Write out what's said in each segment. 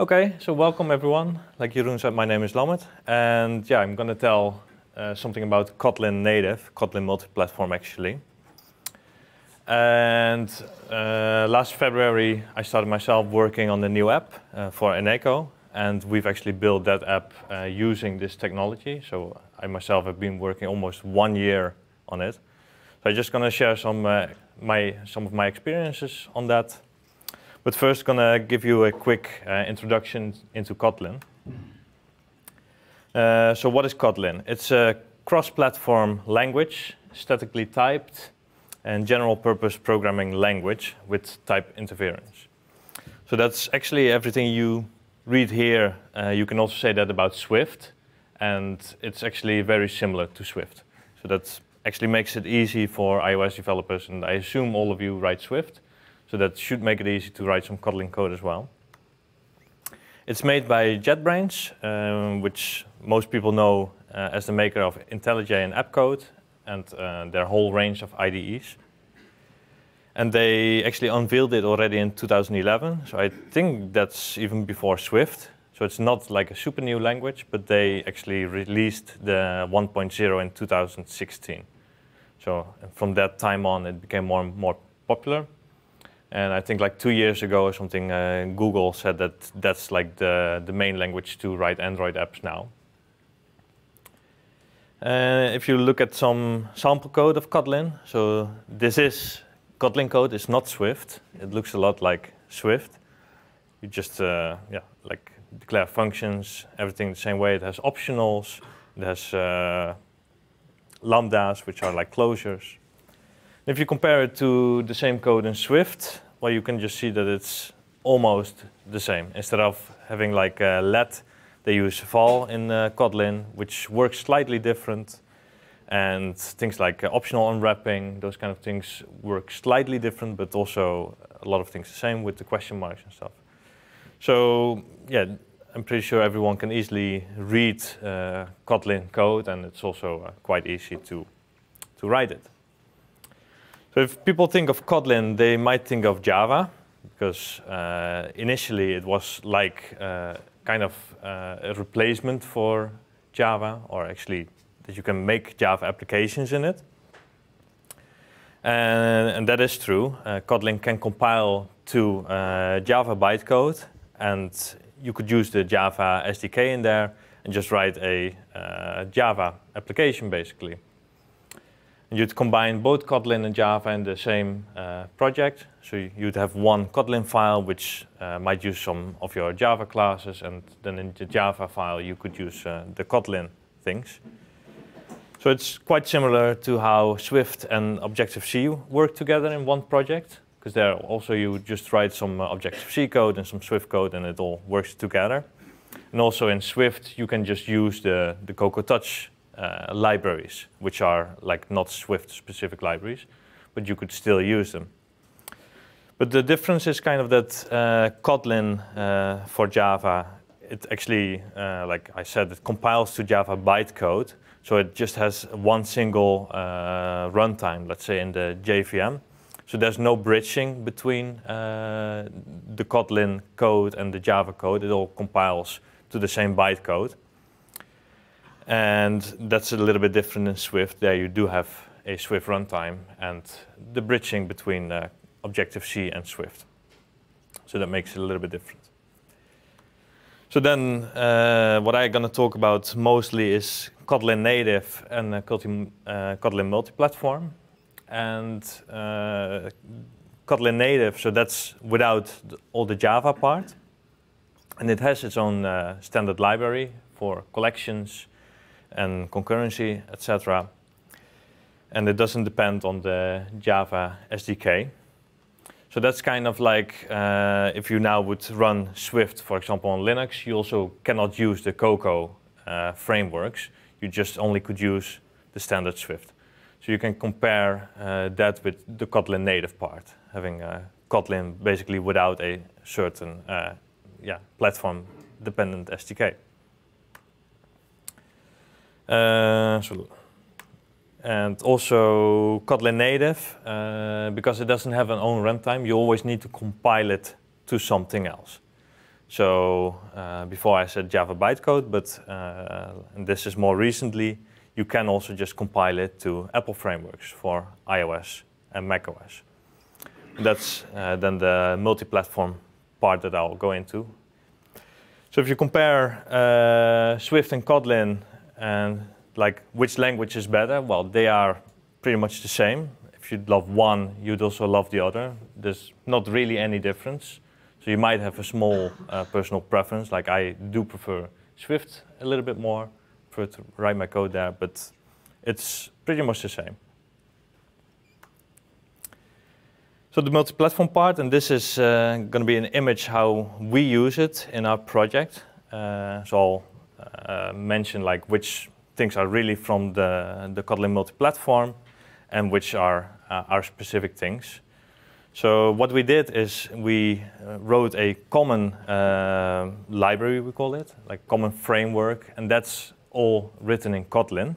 Okay, so welcome everyone. Like Jeroen said, my name is Lammert, and yeah, I'm going to tell uh, something about Kotlin native, Kotlin multi-platform actually. And uh, last February, I started myself working on the new app uh, for Eneco, and we've actually built that app uh, using this technology. So I myself have been working almost one year on it. So I'm just going to share some uh, my some of my experiences on that but first, gonna give you a quick uh, introduction into Kotlin. Uh, so what is Kotlin? It's a cross-platform language, statically typed, and general-purpose programming language with type interference. So that's actually everything you read here. Uh, you can also say that about Swift, and it's actually very similar to Swift. So that actually makes it easy for iOS developers, and I assume all of you write Swift. So that should make it easy to write some Kotlin code as well. It's made by JetBrains, um, which most people know uh, as the maker of IntelliJ and AppCode and uh, their whole range of IDEs. And they actually unveiled it already in 2011. So I think that's even before Swift. So it's not like a super new language, but they actually released the 1.0 in 2016. So from that time on, it became more and more popular. And I think like two years ago or something, uh, Google said that that's like the, the main language to write Android apps now. Uh, if you look at some sample code of Kotlin, so this is Kotlin code. It's not Swift. It looks a lot like Swift. You just uh, yeah like declare functions, everything the same way. It has optionals. It has uh, lambdas, which are like closures. If you compare it to the same code in Swift, well, you can just see that it's almost the same. Instead of having like let, they use val in uh, Kotlin, which works slightly different. And things like uh, optional unwrapping, those kind of things work slightly different, but also a lot of things the same with the question marks and stuff. So yeah, I'm pretty sure everyone can easily read uh, Kotlin code, and it's also uh, quite easy to, to write it. So if people think of Kotlin, they might think of Java, because uh, initially it was like uh, kind of uh, a replacement for Java, or actually that you can make Java applications in it. And, and that is true. Uh, Kotlin can compile to uh, Java bytecode, and you could use the Java SDK in there and just write a uh, Java application, basically you'd combine both Kotlin and Java in the same uh, project. So you'd have one Kotlin file, which uh, might use some of your Java classes, and then in the Java file, you could use uh, the Kotlin things. So it's quite similar to how Swift and Objective-C work together in one project, because there also you just write some uh, Objective-C code and some Swift code, and it all works together. And also in Swift, you can just use the, the Cocoa Touch uh, libraries, which are like not Swift-specific libraries, but you could still use them. But the difference is kind of that uh, Kotlin uh, for Java, it actually, uh, like I said, it compiles to Java bytecode. So it just has one single uh, runtime, let's say in the JVM. So there's no bridging between uh, the Kotlin code and the Java code. It all compiles to the same bytecode. And that's a little bit different in Swift. There you do have a Swift runtime and the bridging between uh, Objective-C and Swift. So that makes it a little bit different. So then uh, what I'm going to talk about mostly is Kotlin native and uh, Kotlin, Kotlin multi-platform. And uh, Kotlin native, so that's without the, all the Java part. And it has its own uh, standard library for collections, and concurrency, etc. And it doesn't depend on the Java SDK. So that's kind of like uh, if you now would run Swift, for example, on Linux, you also cannot use the Cocoa uh, frameworks. You just only could use the standard Swift. So you can compare uh, that with the Kotlin native part, having uh, Kotlin basically without a certain uh, yeah, platform-dependent SDK. Eh, and also Kotlin native, uh, because it doesn't have an own runtime, you always need to compile it to something else. So uh, before I said Java bytecode, but this is more recently, you can also just compile it to Apple frameworks for iOS and macOS. That's then the multi-platform part that I'll go into. So if you compare Swift and Kotlin and like, which language is better? Well, they are pretty much the same. If you love one, you'd also love the other. There's not really any difference. So you might have a small uh, personal preference. Like I do prefer Swift a little bit more, for to write my code there, but it's pretty much the same. So the multi-platform part, and this is uh, going to be an image how we use it in our project. Uh, so I'll uh, mention like which things are really from the, the Kotlin multi-platform and which are uh, our specific things. So what we did is we uh, wrote a common uh, library, we call it, like common framework, and that's all written in Kotlin.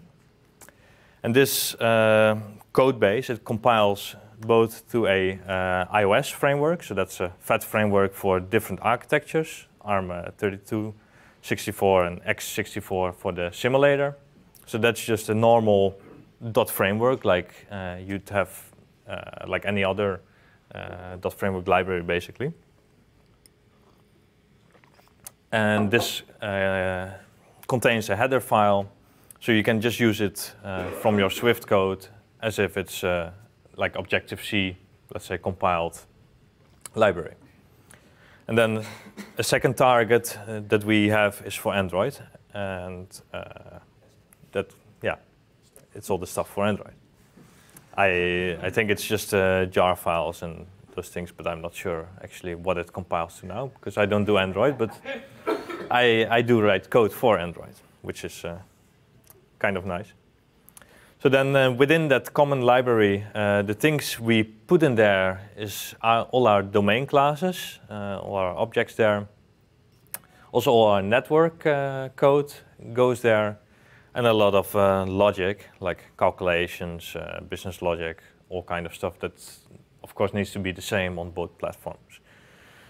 And this uh, code base, it compiles both to a uh, iOS framework, so that's a FAT framework for different architectures, ARM 32 64 and x64 for the simulator. So that's just a normal dot framework like uh, you'd have uh, like any other uh, dot framework library basically. And this uh, contains a header file, so you can just use it uh, from your Swift code as if it's like Objective-C, let's say, compiled library. And then a second target uh, that we have is for Android, and uh, that yeah, it's all the stuff for Android. I I think it's just uh, jar files and those things, but I'm not sure actually what it compiles to now because I don't do Android, but I I do write code for Android, which is uh, kind of nice. So then uh, within that common library, uh, the things we put in there is our, uh, all our domain classes, uh, all our objects there. Also all our network uh, code goes there and a lot of uh, logic like calculations, business logic, all kind of stuff that of course needs to be the same on both platforms.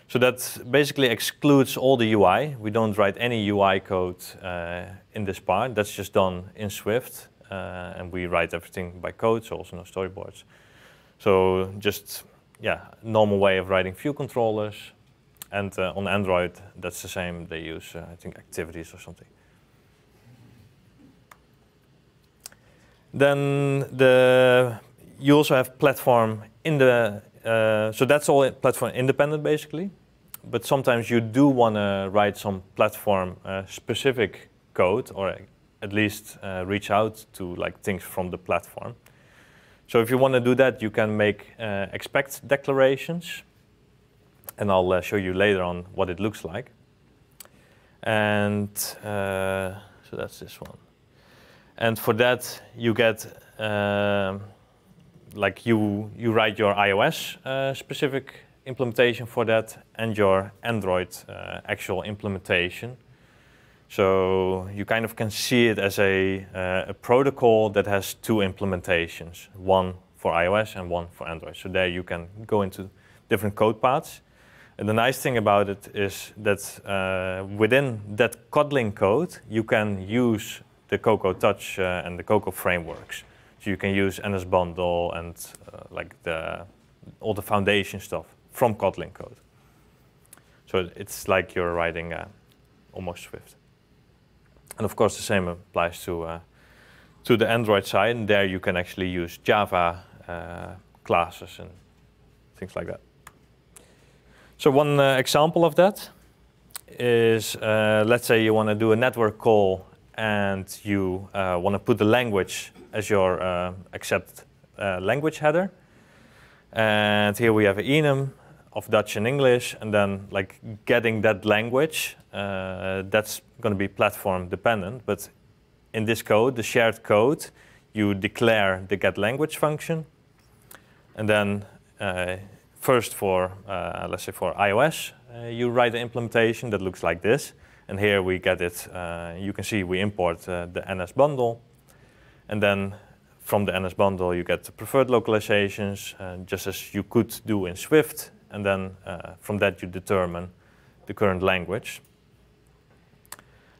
So that basically excludes all the UI. We don't write any UI code in this part. That's just done in Swift uh, and we write everything by code, so also no storyboards. So just yeah, normal way of writing view controllers. And uh, on Android, that's the same. They use, uh, I think, activities or something. Then the you also have platform in the uh, so that's all platform independent basically, but sometimes you do want to write some platform uh, specific code or at least uh, reach out to like things from the platform. So if you want to do that, you can make uh, expect declarations. And I'll uh, show you later on what it looks like. And uh, so that's this one. And for that, you get, um, like you, you write your iOS uh, specific implementation for that and your Android uh, actual implementation. So you kind of can see it as a, uh, a protocol that has two implementations, one for iOS and one for Android. So there you can go into different code paths. And the nice thing about it is that uh, within that Kotlin code, you can use the Cocoa Touch uh, and the Cocoa frameworks. So you can use NS Bundle and uh, like the, all the foundation stuff from Kotlin code. So it's like you're writing uh, almost Swift. And of course, the same applies to uh, to the Android side. And there you can actually use Java uh, classes and things like that. So one uh, example of that is, uh, let's say you want to do a network call and you uh, want to put the language as your uh, accept language header. And here we have enum of Dutch and English, and then like getting that language uh, that's going to be platform dependent. But in this code, the shared code, you declare the get language function. And then uh, first for, uh, let's say for iOS, uh, you write the implementation that looks like this. And here we get it. Uh, you can see we import uh, the NS bundle. And then from the NS bundle, you get the preferred localizations, just as you could do in Swift. And then from that, you determine the current language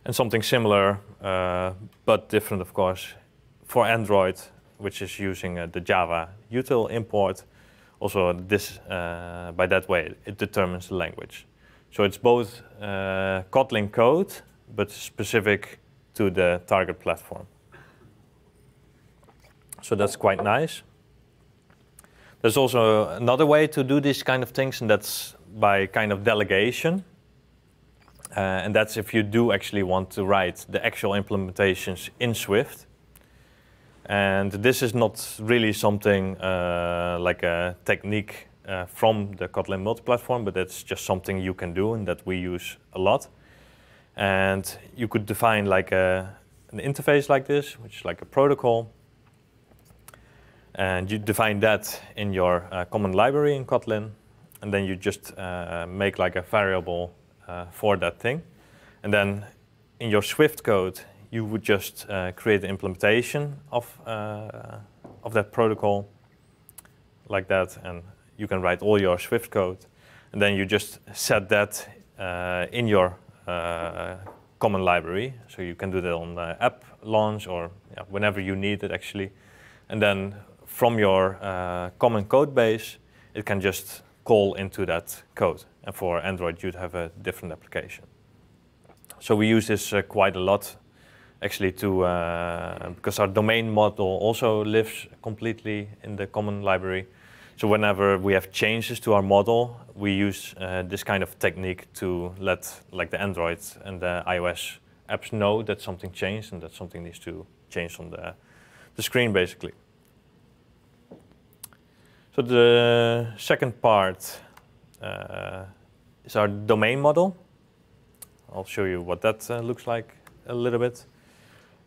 and something similar, uh, but different, of course, for Android, which is using uh, the Java util import. Also, this uh, by that way, it determines the language. So it's both uh, Kotlin code, but specific to the target platform. So that's quite nice. There's also another way to do these kind of things, and that's by kind of delegation. Uh, and that's if you do actually want to write the actual implementations in Swift. And this is not really something uh, like a technique uh, from the Kotlin multi-platform, but that's just something you can do and that we use a lot. And you could define like a, an interface like this, which is like a protocol. And you define that in your uh, common library in Kotlin. And then you just uh, make like a variable uh, for that thing. And then in your Swift code, you would just uh, create the implementation of, uh, of that protocol like that, and you can write all your Swift code. And then you just set that in your common library. So you can do that on the app launch or yeah, whenever you need it actually. And then from your uh, common code base, it can just call into that code and for Android you'd have a different application. So we use this uh, quite a lot actually to, uh, because our domain model also lives completely in the common library. So whenever we have changes to our model, we use uh, this kind of technique to let like the Android and the iOS apps know that something changed and that something needs to change on the, the screen basically. So the second part uh, is our domain model. I'll show you what that uh, looks like a little bit.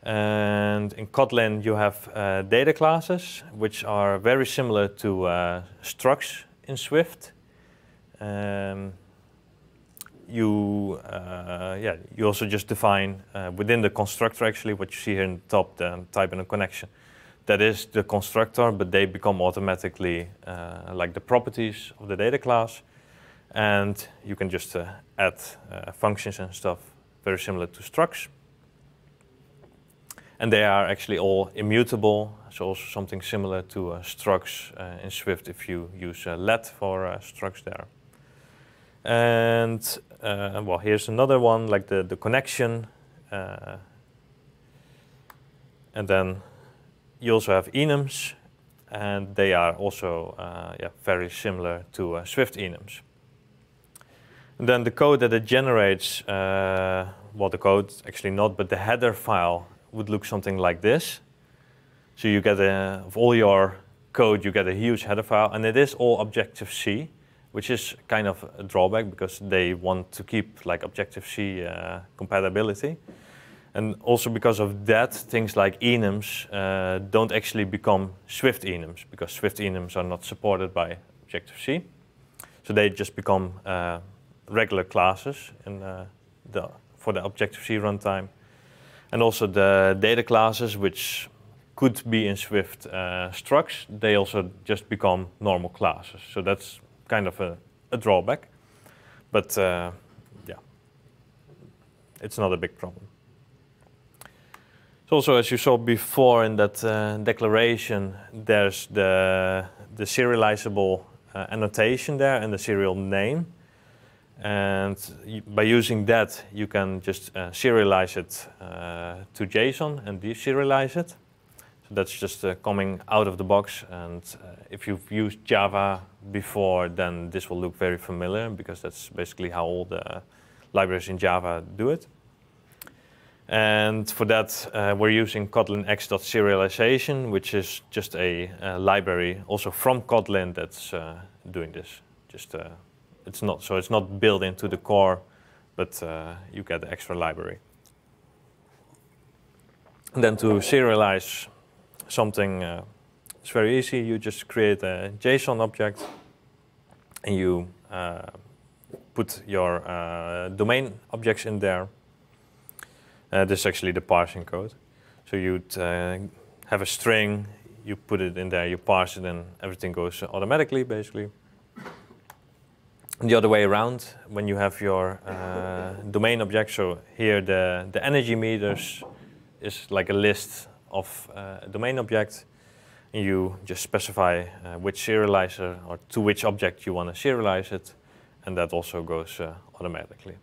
And in Kotlin, you have uh, data classes, which are very similar to uh, structs in Swift. Um, you, uh, yeah, you also just define uh, within the constructor, actually, what you see here in the top, the type and a connection. That is the constructor, but they become automatically uh, like the properties of the data class. And you can just uh, add uh, functions and stuff very similar to structs. And they are actually all immutable. So also something similar to uh, structs uh, in Swift if you use uh, let for uh, structs there. And well, here's another one, like the, the connection. and then you also have enums, and they are also yeah, very similar to Swift enums. And then the code that it generates, uh, well, the code actually not, but the header file would look something like this. So you get a, of all your code, you get a huge header file, and it is all Objective-C, which is kind of a drawback because they want to keep like Objective-C uh, compatibility. And also because of that, things like enums uh, don't actually become Swift enums because Swift enums are not supported by Objective-C. So they just become uh, regular classes in uh, the, for the Objective-C runtime. And also the data classes, which could be in Swift uh, structs, they also just become normal classes. So that's kind of a, a drawback. But uh, yeah, it's not a big problem also, as you saw before in that uh, declaration, there's the, the serializable uh, annotation there and the serial name. And by using that, you can just uh, serialize it uh, to JSON and deserialize it. So that's just uh, coming out of the box. And uh, if you've used Java before, then this will look very familiar because that's basically how all the libraries in Java do it. And for that, uh, we're using Kotlin X.serialization, which is just a, a uh, library also from Kotlin that's uh, doing this. Just uh, it's not so it's not built into the core, but uh, you get the extra library. And then to serialize something, uh, it's very easy. You just create a JSON object, and you uh, put your uh, domain objects in there. Uh, this is actually the parsing code. So you'd have a string, you put it in there, you parse it, and everything goes automatically, basically the other way around, when you have your uh, domain object, so here the, the energy meters is like a list of uh, domain object. And you just specify uh, which serializer or to which object you want to serialize it, and that also goes uh, automatically.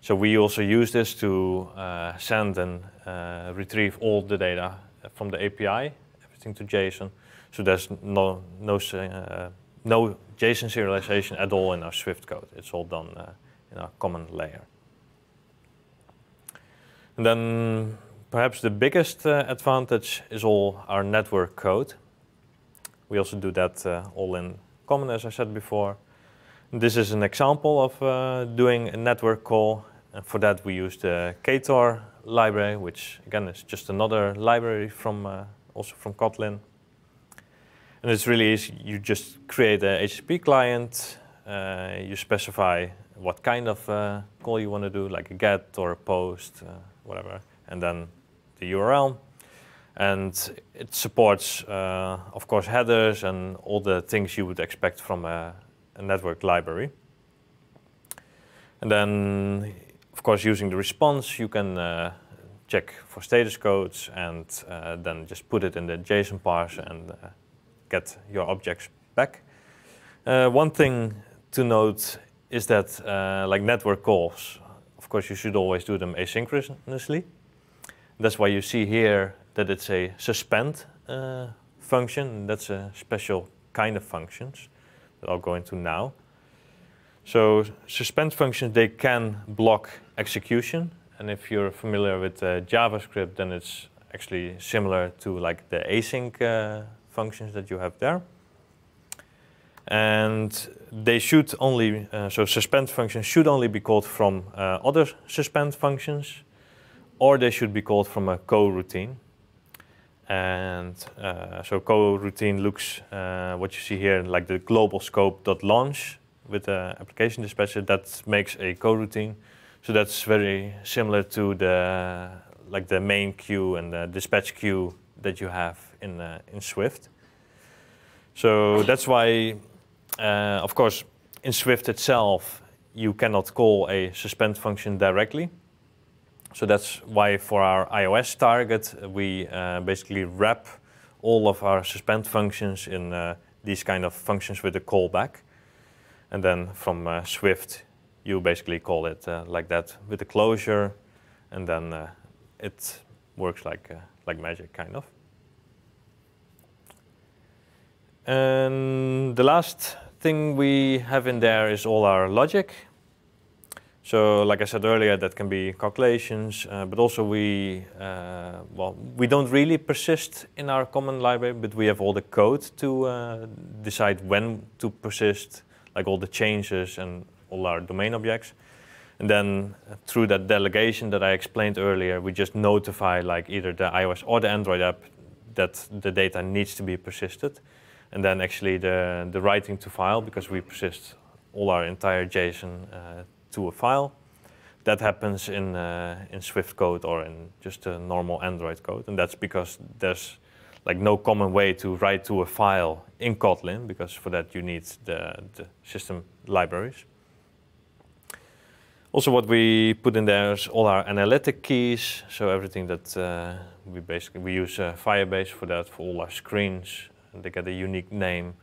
So we also use this to uh, send and uh, retrieve all the data from the API, everything to JSON. So there's no no no JSON serialization at all in our Swift code. It's all done uh, in our common layer. And then perhaps the biggest uh, advantage is all our network code. We also do that uh, all in common, as I said before. And this is an example of uh, doing a network call. And for that, we use the Ktor library, which again is just another library from uh, also from Kotlin. And it's really easy. You just create a HTTP client. Uh, you specify what kind of uh, call you want to do, like a GET or a POST, uh, whatever, and then the URL. And it supports, uh, of course, headers and all the things you would expect from a, a network library. And then, of course, using the response, you can uh, check for status codes and uh, then just put it in the JSON parse and get your objects back. Uh, one thing to note is that uh, like network calls, of course you should always do them asynchronously. That's why you see here that it's a suspend uh, function. That's a special kind of functions that I'll go into now. So suspend functions, they can block execution. And if you're familiar with uh, JavaScript, then it's actually similar to like the async uh, functions that you have there. And they should only, uh, so suspend functions should only be called from uh, other suspend functions, or they should be called from a coroutine. And uh, so coroutine looks uh, what you see here, like the global scope dot launch with the application dispatcher that makes a coroutine. So that's very similar to the like the main queue and the dispatch queue that you have in, uh, in Swift. So that's why, uh, of course, in Swift itself, you cannot call a suspend function directly. So that's why for our iOS target, we uh, basically wrap all of our suspend functions in uh, these kind of functions with a callback. And then from uh, Swift, you basically call it uh, like that with a closure, and then it works like, like magic, kind of. And the last thing we have in there is all our logic. So like I said earlier, that can be calculations, uh, but also we, uh, well, we don't really persist in our common library, but we have all the code to uh, decide when to persist, like all the changes and all our domain objects. And then uh, through that delegation that I explained earlier, we just notify like either the iOS or the Android app that the data needs to be persisted and then actually the, the writing to file, because we persist all our entire JSON uh, to a file. That happens in, uh, in Swift code or in just a normal Android code. And that's because there's like no common way to write to a file in Kotlin, because for that you need the, the system libraries. Also what we put in there is all our analytic keys, so everything that uh, we basically, we use uh, Firebase for that, for all our screens, they get a unique name.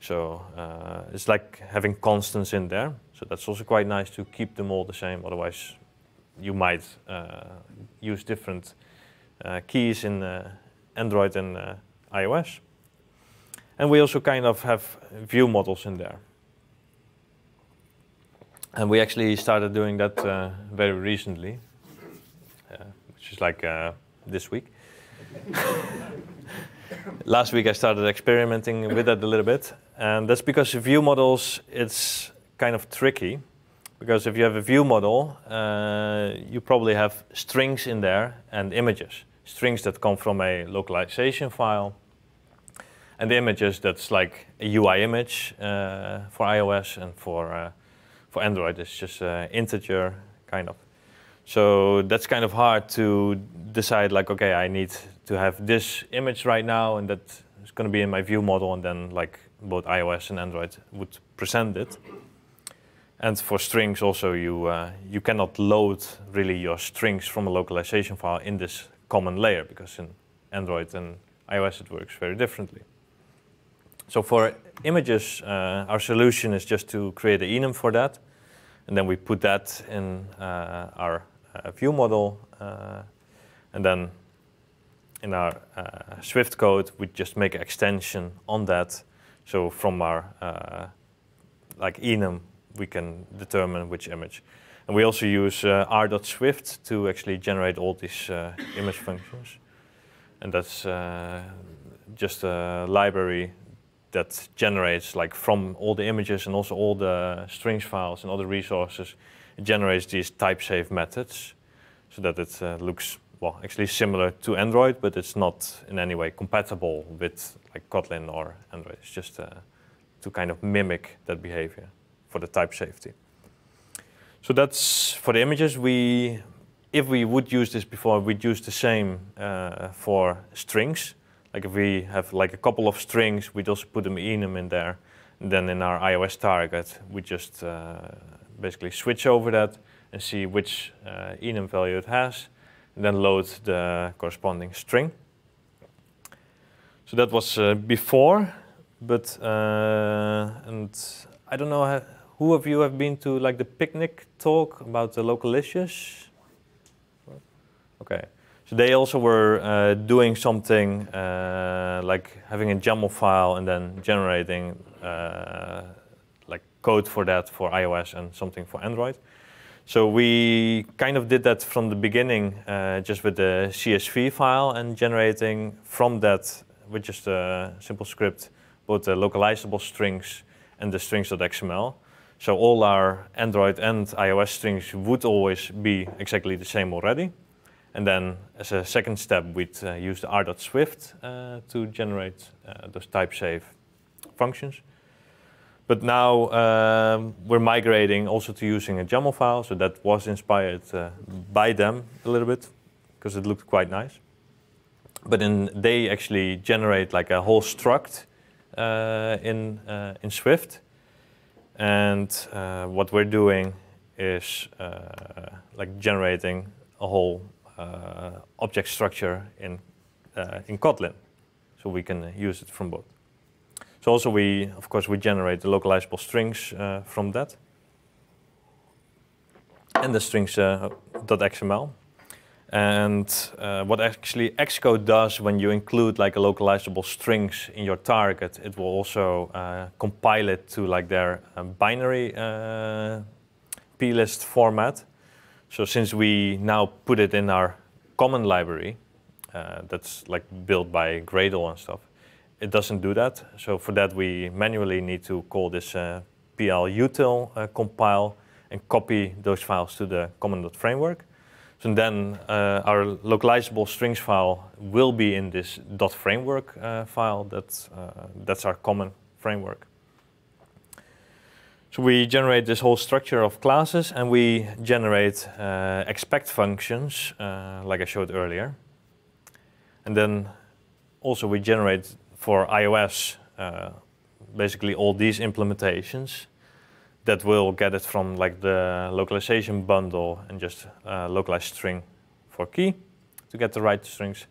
So uh, it's like having constants in there. So that's also quite nice to keep them all the same. Otherwise, you might uh, use different uh, keys in uh, Android and uh, iOS. And we also kind of have view models in there. And we actually started doing that uh, very recently, which is like this week. last week I started experimenting with that a little bit. And that's because view models, it's kind of tricky. Because if you have a view model, uh, you probably have strings in there and images. Strings that come from a localization file. And the images that's like a UI image uh, for iOS and for, uh, for Android. It's just uh, integer, kind of. So that's kind of hard to decide like, okay, I need to have this image right now and that is going to be in my view model and then like both iOS and Android would present it. And for strings also, you, uh, you cannot load really your strings from a localization file in this common layer because in Android and iOS it works very differently. So for images, uh, our solution is just to create an enum for that. And then we put that in uh, our uh, view model. Uh, and then in our uh, Swift code, we just make an extension on that. So from our uh, like enum, we can determine which image. And we also use uh, r.swift to actually generate all these uh, image functions. And that's uh, just a library that generates like from all the images and also all the strings files and other resources, it generates these type safe methods so that it uh, looks well, actually similar to Android, but it's not in any way compatible with like Kotlin or Android. It's just uh, to kind of mimic that behavior for the type safety. So that's for the images. We, if we would use this before, we'd use the same uh, for strings. Like if we have like a couple of strings, we just put them enum in there. And then in our iOS target, we just uh, basically switch over that and see which uh, enum value it has then load the corresponding string. So that was uh, before, but uh, and I don't know who of you have been to like the picnic talk about the local issues. Okay, so they also were uh, doing something uh, like having a YAML file and then generating uh, like code for that for iOS and something for Android. So we kind of did that from the beginning, uh, just with the CSV file and generating from that with just a simple script, both the localizable strings and the strings.xml. So all our Android and iOS strings would always be exactly the same already. And then as a second step, we'd uh, use the r.swift uh, to generate uh, those type safe functions. But now um, we're migrating also to using a YAML file, so that was inspired uh, by them a little bit because it looked quite nice. But then they actually generate like a whole struct uh, in uh, in Swift, and uh, what we're doing is uh, like generating a whole object structure in in Kotlin, so we can use it from both. So also we, of course, we generate the localizable strings uh, from that. And the strings uh, .xml. And uh, what actually Xcode does when you include like a localizable strings in your target, it will also uh, compile it to like their um, binary uh, plist format. So since we now put it in our common library, uh, that's like built by Gradle and stuff, it doesn't do that. So for that, we manually need to call this uh, PLUtil uh, compile and copy those files to the common.framework. framework. So then uh, our localizable strings file will be in this .framework uh, file. That's, uh, that's our common framework. So we generate this whole structure of classes and we generate uh, expect functions, uh, like I showed earlier. And then also we generate for iOS, uh, basically all these implementations that will get it from like the localization bundle and just uh, localize string for key to get the right strings.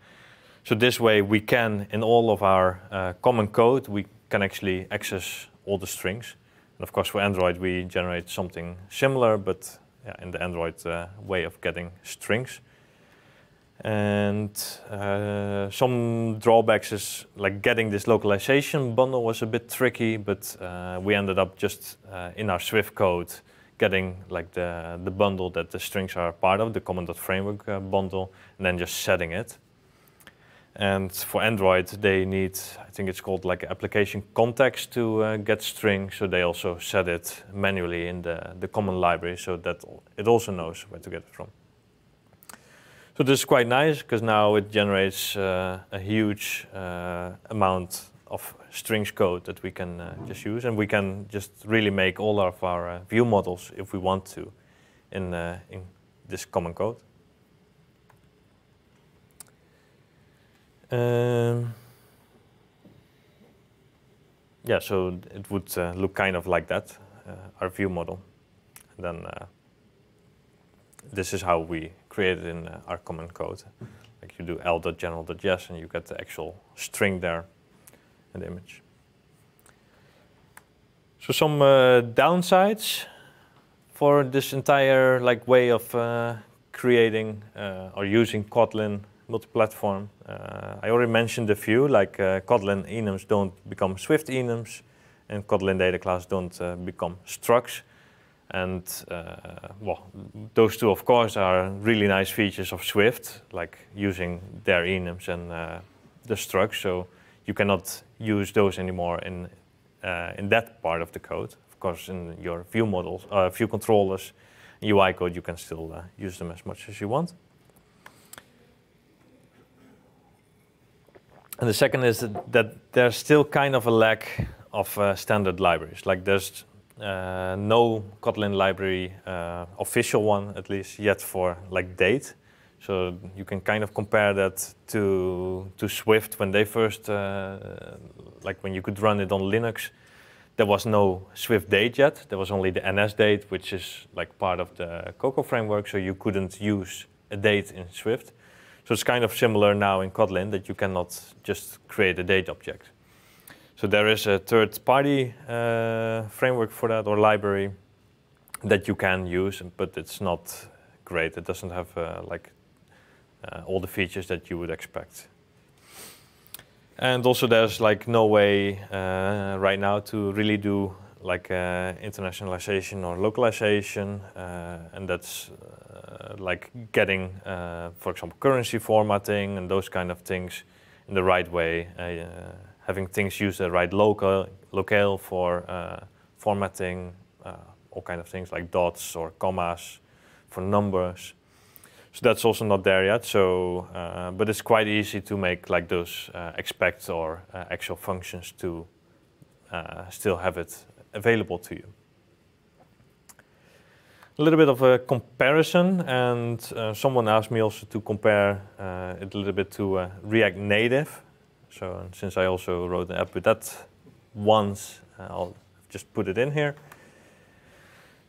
So this way we can, in all of our uh, common code, we can actually access all the strings. And of course for Android we generate something similar, but yeah, in the Android uh, way of getting strings. And uh, some drawbacks is like getting this localization bundle was a bit tricky, but uh, we ended up just uh, in our Swift code getting like the, the bundle that the strings are part of, the common.framework uh, bundle, and then just setting it. And for Android, they need, I think it's called like application context to uh, get string. So they also set it manually in the, the common library so that it also knows where to get it from. So this is quite nice because now it generates uh, a huge uh, amount of strings code that we can uh, just use, and we can just really make all of our uh, view models if we want to in, uh, in this common code. Um, yeah, so it would uh, look kind of like that, our view model. And then this is how we create it in uh, our common code. Like you do l.general.js and you get the actual string there in the image. So some uh, downsides for this entire like way of uh, creating or using Kotlin multi-platform. Uh, I already mentioned a few, like uh, Kotlin enums don't become Swift enums, and Kotlin data class don't uh, become structs. And uh, well, those two, of course, are really nice features of Swift, like using their enums and uh, the structs. So you cannot use those anymore in uh, in that part of the code. Of course, in your view models, view controllers, UI code, you can still use them as much as you want. And the second is that, that, there's still kind of a lack of uh, standard libraries. Like there's uh, no Kotlin library, uh, official one at least, yet for like date. So you can kind of compare that to to Swift when they first, uh, like when you could run it on Linux, there was no Swift date yet. There was only the NS date, which is like part of the Cocoa framework. So you couldn't use a date in Swift. So it's kind of similar now in Kotlin that you cannot just create a date object. So there is a third-party uh, framework for that or library that you can use, but it's not great. It doesn't have uh, like uh, all the features that you would expect. And also there's like no way uh, right now to really do like uh, internationalization or localization. Uh, and that's like getting, for example, currency formatting and those kind of things in the right way having things use the right local locale for uh, formatting, uh, all kind of things like dots or commas for numbers. So that's also not there yet. So, uh, but it's quite easy to make like those uh, expect or uh, actual functions to uh, still have it available to you. A little bit of a comparison, and someone asked me also to compare it a little bit to React Native so and since I also wrote an app with that once, uh, I'll just put it in here.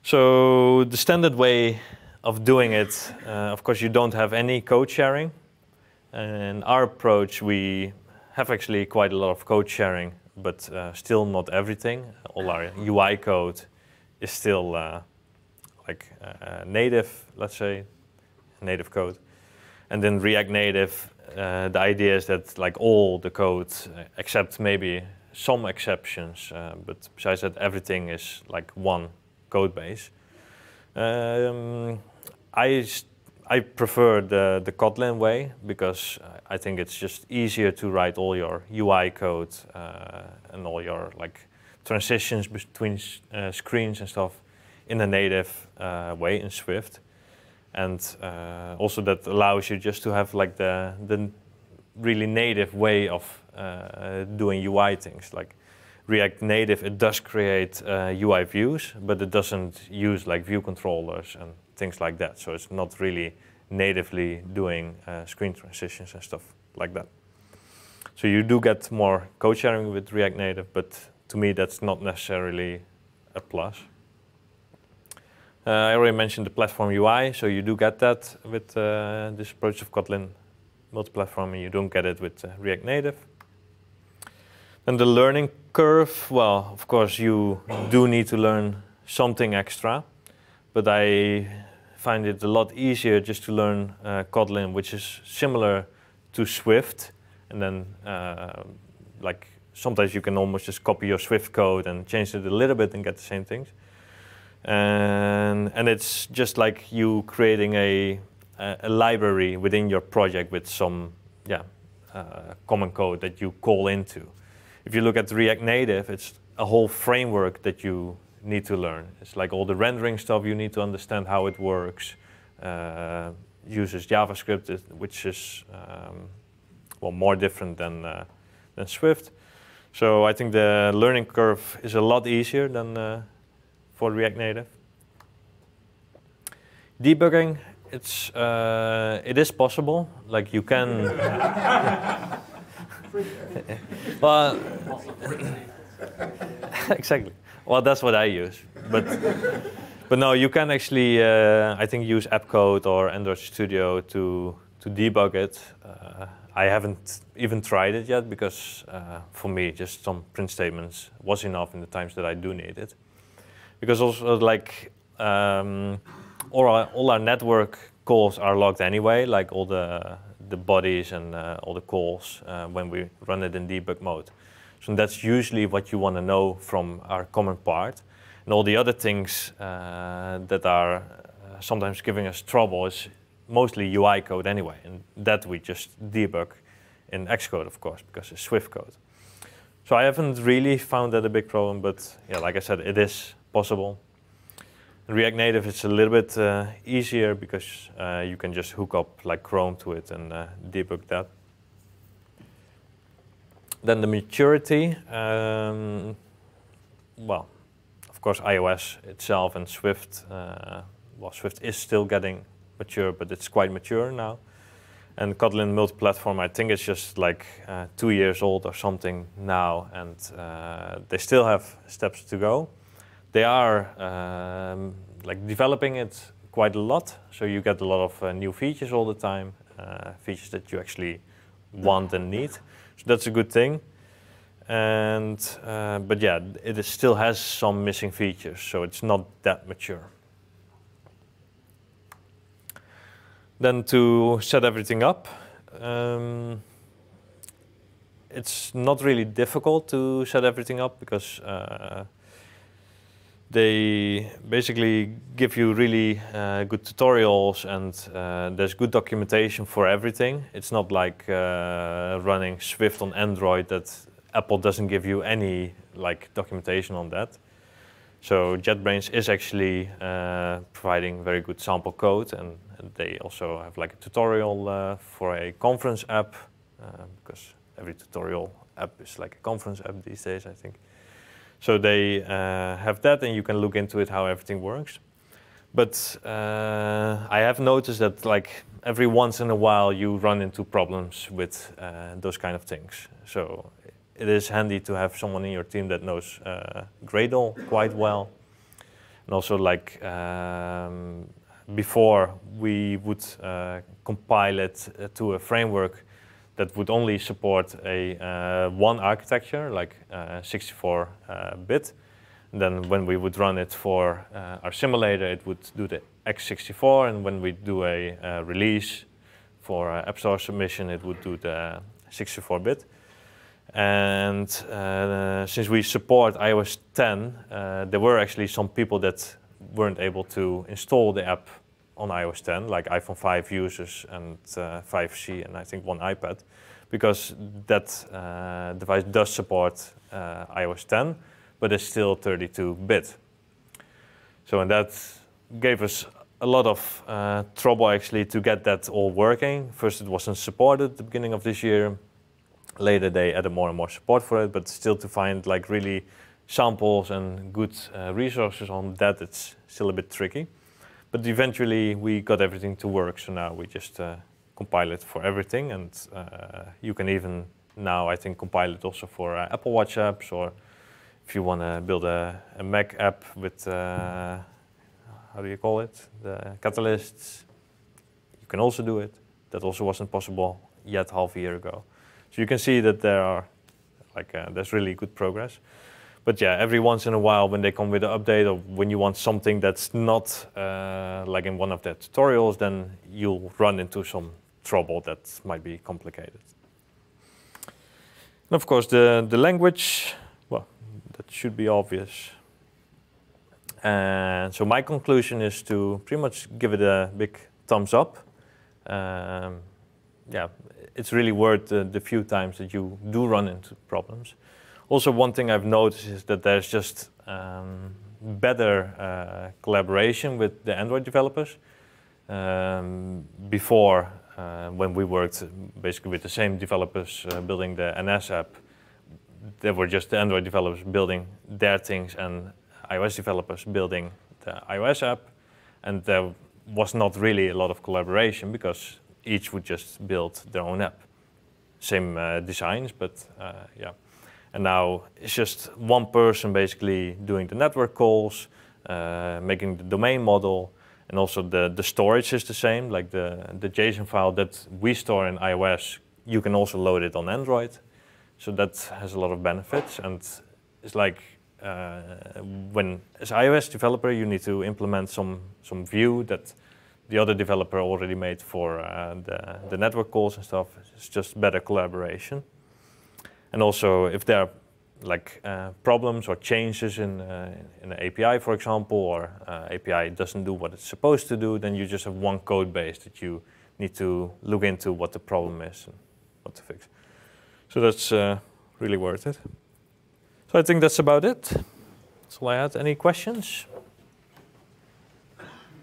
So the standard way of doing it, uh, of course, you don't have any code sharing. And our approach, we have actually quite a lot of code sharing, but uh, still not everything. All our UI code is still uh, like uh, native, let's say, native code. And then React Native uh, the idea is that like all the code, uh, except maybe some exceptions, uh, but besides that, everything is like one code base. Um, I I prefer the the Kotlin way because I think it's just easier to write all your UI code uh, and all your like transitions between uh, screens and stuff in a native way in Swift and uh, also that allows you just to have like the the really native way of uh, doing UI things. Like React Native, it does create uh, UI views, but it doesn't use like view controllers and things like that. So it's not really natively doing uh, screen transitions and stuff like that. So you do get more code sharing with React Native, but to me that's not necessarily a plus. Uh, I already mentioned the platform UI, so you do get that with uh, this approach of Kotlin multi-platform, and you don't get it with uh, React Native. And the learning curve, well, of course, you do need to learn something extra, but I find it a lot easier just to learn uh, Kotlin, which is similar to Swift. And then, uh, like, sometimes you can almost just copy your Swift code and change it a little bit and get the same things. And, and it's just like you creating a, a library within your project with some yeah, uh, common code that you call into. If you look at React Native, it's a whole framework that you need to learn. It's like all the rendering stuff, you need to understand how it works. Uh, uses JavaScript, which is um, well more different than uh, than Swift. So I think the learning curve is a lot easier than uh, for React Native. Debugging, it's, uh, it is possible. Like you can. well, exactly. Well, that's what I use. But, but no, you can actually, uh, I think, use AppCode or Android Studio to, to debug it. Uh, I haven't even tried it yet because uh, for me, just some print statements was enough in the times that I do need it because also uh, like um, all our all our network calls are logged anyway, like all the the bodies and uh, all the calls uh, when we run it in debug mode. So that's usually what you want to know from our common part. And all the other things uh, that are uh, sometimes giving us trouble is mostly UI code anyway, and that we just debug in Xcode, of course, because it's Swift code. So I haven't really found that a big problem, but yeah, like I said, it is possible. In React Native, it's a little bit uh, easier because uh, you can just hook up like Chrome to it and uh, debug that. Then the maturity, um, well, of course iOS itself and Swift, uh, well, Swift is still getting mature, but it's quite mature now. And Kotlin multi-platform, I think it's just like uh, two years old or something now, and uh, they still have steps to go they are um, like developing it quite a lot. So you get a lot of uh, new features all the time, uh, features that you actually want and need. So that's a good thing. And uh, but yeah, it still has some missing features, so it's not that mature. Then to set everything up, um, it's not really difficult to set everything up because uh, they basically give you really uh, good tutorials and uh, there's good documentation for everything. It's not like uh, running Swift on Android that Apple doesn't give you any like documentation on that. So JetBrains is actually uh, providing very good sample code and they also have like a tutorial uh, for a conference app uh, because every tutorial app is like a conference app these days, I think. So they uh, have that, and you can look into it how everything works. But uh, I have noticed that like every once in a while you run into problems with uh, those kind of things. So it is handy to have someone in your team that knows Gradle quite well and also like um, before we would uh, compile it to a framework that would only support a uh, one architecture, like 64-bit. Uh, uh, then when we would run it for our simulator, it would do the x64. And when we do a release for App Store submission, it would do the 64-bit. And uh, since we support iOS 10, uh, there were actually some people that weren't able to install the app on iOS 10, like iPhone 5 users and uh, 5C and I think one iPad, because that uh, device does support uh, iOS 10, but it's still 32-bit. So and that gave us a lot of uh, trouble actually to get that all working. First it wasn't supported at the beginning of this year. Later they added more and more support for it, but still to find like really samples and good uh, resources on that, it's still a bit tricky. But eventually we got everything to work, so now we just uh, compile it for everything, and uh, you can even now I think compile it also for uh, Apple Watch apps, or if you want to build a, a, Mac app with uh, how do you call it the catalysts, you can also do it. That also wasn't possible yet half a year ago. So you can see that there are like uh, there's really good progress. But yeah, every once in a while when they come with an update or when you want something that's not uh, like in one of their tutorials, then you'll run into some trouble that might be complicated. And of course, the, the language, well, that should be obvious. And so my conclusion is to pretty much give it a big thumbs up. Um, yeah, it's really worth the few times that you do run into problems. Also, one thing I've noticed is that there's just um, better uh, collaboration with the Android developers. Um, before, uh, when we worked basically with the same developers uh, building the NS app, there were just the Android developers building their things and iOS developers building the iOS app. And there was not really a lot of collaboration because each would just build their own app. Same uh, designs, but uh, yeah. And now it's just one person basically doing the network calls, uh, making the domain model, and also the, the storage is the same, like the, the JSON file that we store in iOS, you can also load it on Android. So that has a lot of benefits. And it's like uh, when, as iOS developer, you need to implement some, some view that the other developer already made for uh, the, the network calls and stuff. It's just better collaboration. And also, if there are like uh, problems or changes in, uh, in an API, for example, or uh, API doesn't do what it's supposed to do, then you just have one code base that you need to look into what the problem is and what to fix. So that's uh, really worth it. So I think that's about it. That's all I had. Any questions?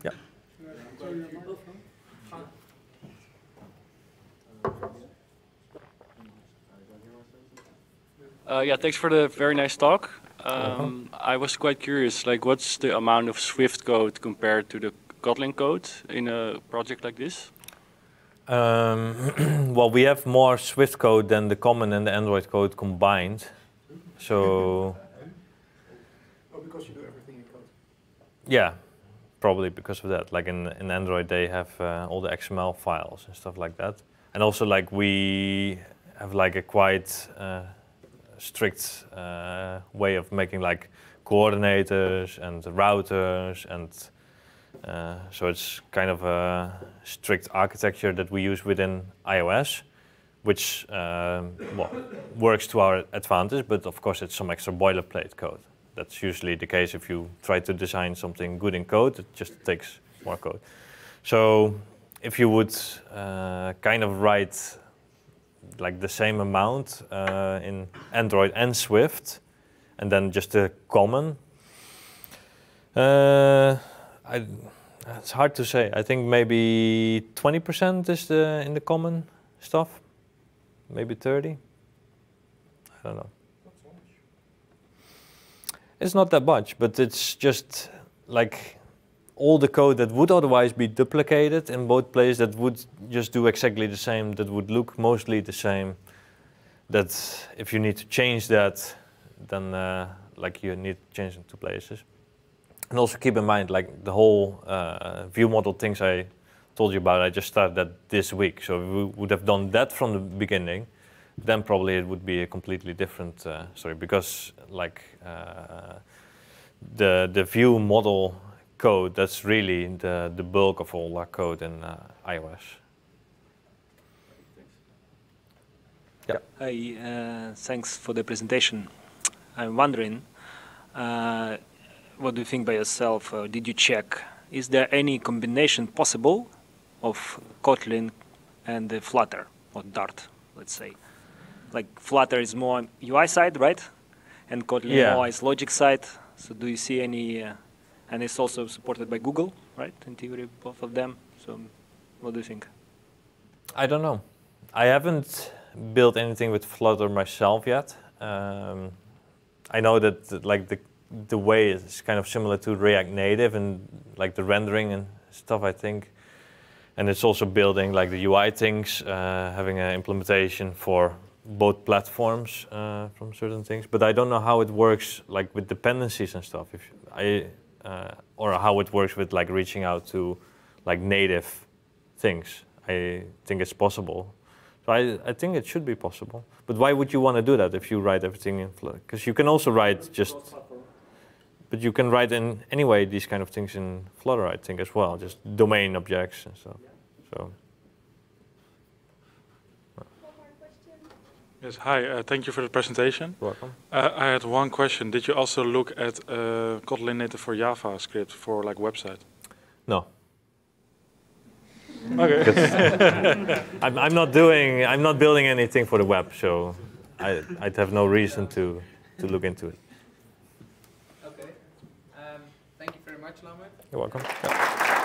Yeah. Uh, yeah, thanks for the very nice talk. Um, I was quite curious, like what's the amount of Swift code compared to the Kotlin code in a project like this? Um, well, we have more Swift code than the common and the Android code combined. So. Oh, because you do everything in code. Yeah, probably because of that. Like in, in Android, they have uh, all the XML files and stuff like that. And also, like we have like a quite. Uh, strict uh, way of making like coordinators and routers and uh, so it's kind of a strict architecture that we use within iOS, which um, well, works to our advantage, but of course it's some extra boilerplate code. That's usually the case if you try to design something good in code, it just takes more code. So if you would uh, kind of write like the same amount uh, in Android and Swift, and then just the common. Uh, I, it's hard to say. I think maybe 20% is the in the common stuff, maybe 30. I don't know. it's not that much, but it's just like all the code that would otherwise be duplicated in both places that would just do exactly the same, that would look mostly the same. That if you need to change that, then uh, like you need to change in two places. And also keep in mind like the whole uh, view model things I told you about, I just started that this week. So we would have done that from the beginning, then probably it would be a completely different uh, story because like uh, the, the view model code. That's really the, the bulk of all our code in uh, iOS. Yeah. Hi, uh, thanks for the presentation. I'm wondering, uh, what do you think by yourself? did you check? Is there any combination possible of Kotlin and Flutter or Dart, let's say? Like Flutter is more UI side, right? And Kotlin yeah. more is logic side. So do you see any uh, and it's also supported by Google, right? In theory, both of them. So, what do you think? I don't know. I haven't built anything with Flutter myself yet. Um, I know that, like the the way is kind of similar to React Native and like the rendering and stuff. I think, and it's also building like the UI things, uh, having an implementation for both platforms uh, from certain things. But I don't know how it works like with dependencies and stuff. If I uh, or how it works with like reaching out to like native things. I think it's possible. So I, I think it should be possible. But why would you want to do that if you write everything in Flutter? Because you can also write just, but you can write in anyway these kind of things in Flutter, I think as well, just domain objects and stuff. So. Yes, hi. Uh, thank you for the presentation. Welcome. Uh, I had one question. Did you also look at uh, Kotlin native for JavaScript for like website? No. Okay. I'm, I'm not doing. I'm not building anything for the web, so I, I'd have no reason to to look into it. Okay. Um, thank you very much, Lama. You're welcome. Yeah.